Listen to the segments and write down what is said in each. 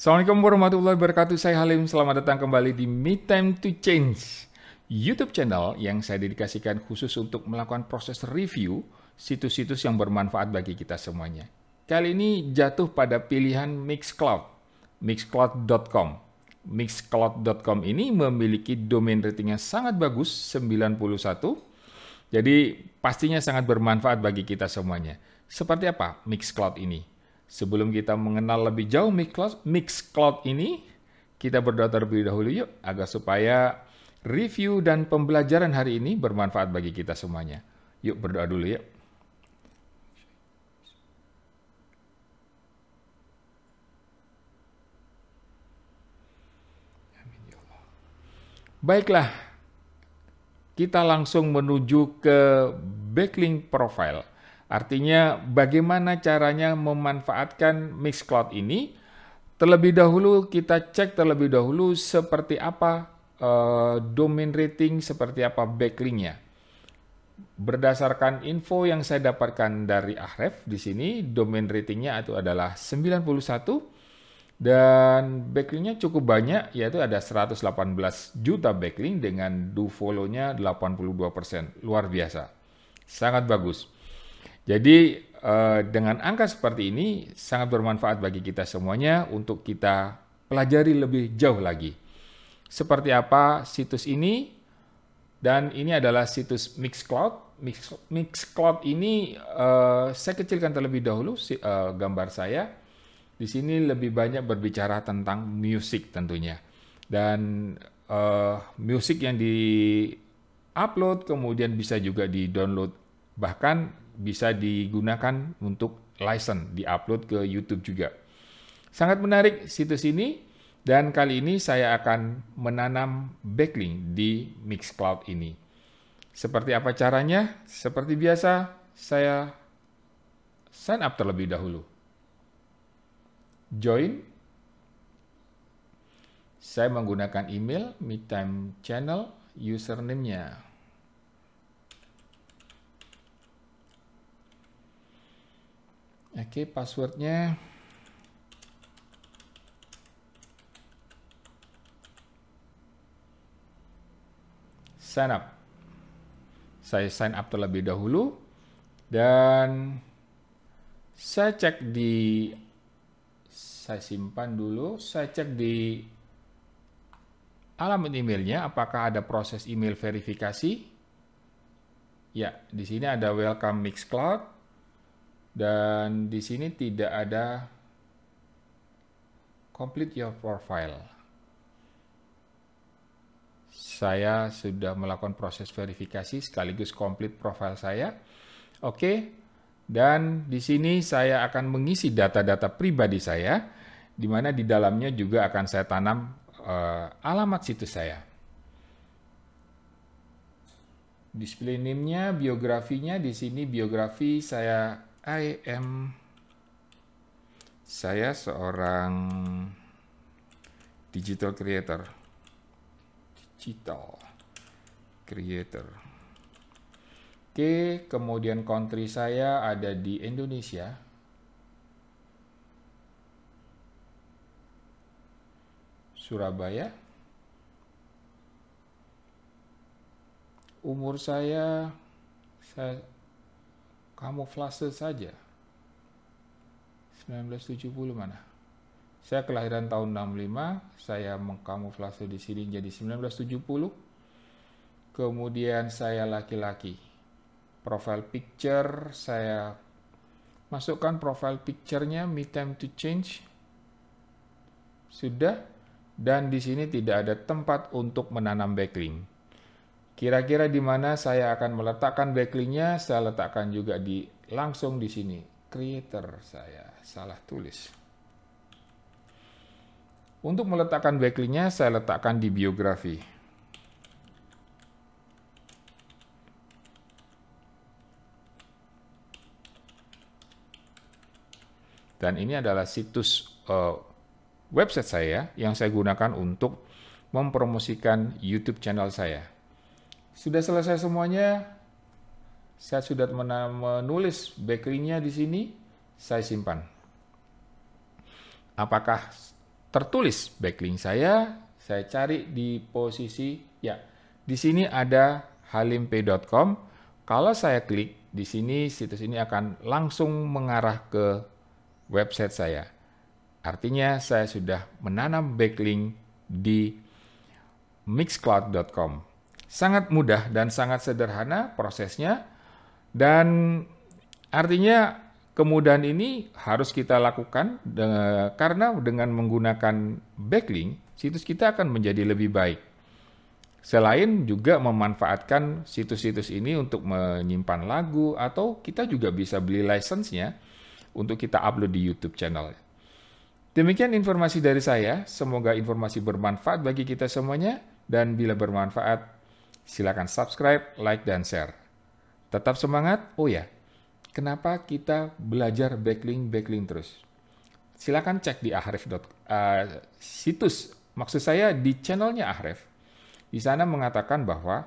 Assalamualaikum warahmatullahi wabarakatuh. Saya Halim. Selamat datang kembali di Me Time to Change YouTube channel yang saya dedikasikan khusus untuk melakukan proses review situs-situs yang bermanfaat bagi kita semuanya. Kali ini jatuh pada pilihan Mixcloud, mixcloud.com. Mixcloud.com ini memiliki domain ratingnya sangat bagus 91. Jadi pastinya sangat bermanfaat bagi kita semuanya. Seperti apa Mixcloud ini? Sebelum kita mengenal lebih jauh Mixcloud ini, kita berdoa terlebih dahulu yuk, agar supaya review dan pembelajaran hari ini bermanfaat bagi kita semuanya. Yuk berdoa dulu ya. Baiklah, kita langsung menuju ke backlink profile Artinya bagaimana caranya memanfaatkan Mixcloud ini? Terlebih dahulu kita cek terlebih dahulu seperti apa eh, domain rating, seperti apa backlinknya. Berdasarkan info yang saya dapatkan dari Ahref di sini, domain ratingnya itu adalah 91 dan backlinknya cukup banyak, yaitu ada 118 juta backlink dengan do follow-nya 82%. Luar biasa. Sangat bagus. Jadi uh, dengan angka seperti ini sangat bermanfaat bagi kita semuanya untuk kita pelajari lebih jauh lagi. Seperti apa situs ini? Dan ini adalah situs Mixcloud. Mix, Mixcloud ini uh, saya kecilkan terlebih dahulu si, uh, gambar saya. Di sini lebih banyak berbicara tentang musik tentunya. Dan uh, musik yang di upload kemudian bisa juga di download bahkan bisa digunakan untuk license, di upload ke YouTube juga. Sangat menarik situs ini dan kali ini saya akan menanam backlink di Mixcloud ini. Seperti apa caranya? Seperti biasa, saya sign up terlebih dahulu. Join. Saya menggunakan email, midtime channel, username-nya Oke, passwordnya sign up. Saya sign up terlebih dahulu dan saya cek di saya simpan dulu, saya cek di alamat emailnya apakah ada proses email verifikasi. Ya, di sini ada welcome Mixcloud. Dan di sini tidak ada complete your profile. Saya sudah melakukan proses verifikasi sekaligus complete profile saya. Oke, dan di sini saya akan mengisi data-data pribadi saya, di mana di dalamnya juga akan saya tanam uh, alamat situs saya. Display name-nya, biografinya, di sini biografi saya I am saya seorang digital creator digital creator Oke kemudian country saya ada di Indonesia Surabaya umur saya saya kamuflase saja. 1970 mana? Saya kelahiran tahun 65, saya mengkamuflase di sini jadi 1970. Kemudian saya laki-laki. Profile picture saya masukkan profile picture-nya me time to change. Sudah dan di sini tidak ada tempat untuk menanam backlink. Kira-kira di mana saya akan meletakkan backlinknya, saya letakkan juga di langsung di sini. Creator saya salah tulis. Untuk meletakkan backlinknya, saya letakkan di biografi. Dan ini adalah situs uh, website saya yang saya gunakan untuk mempromosikan YouTube channel saya. Sudah selesai semuanya. Saya sudah menulis bakery-nya di sini, saya simpan. Apakah tertulis backlink saya? Saya cari di posisi ya. Di sini ada halimpay.com. Kalau saya klik di sini situs ini akan langsung mengarah ke website saya. Artinya saya sudah menanam backlink di mixcloud.com sangat mudah dan sangat sederhana prosesnya dan artinya kemudahan ini harus kita lakukan dengan, karena dengan menggunakan backlink situs kita akan menjadi lebih baik. Selain juga memanfaatkan situs-situs ini untuk menyimpan lagu atau kita juga bisa beli lisensinya untuk kita upload di YouTube channel. Demikian informasi dari saya, semoga informasi bermanfaat bagi kita semuanya dan bila bermanfaat Silakan subscribe, like, dan share. Tetap semangat. Oh ya, kenapa kita belajar backlink backlink terus? Silakan cek di ahref. Uh, situs maksud saya di channelnya Ahref. Di sana mengatakan bahwa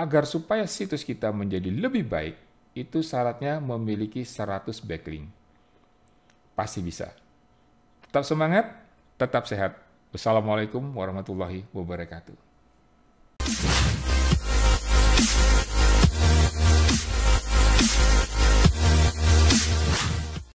agar supaya situs kita menjadi lebih baik, itu syaratnya memiliki 100 backlink. Pasti bisa. Tetap semangat, tetap sehat. Wassalamualaikum warahmatullahi wabarakatuh.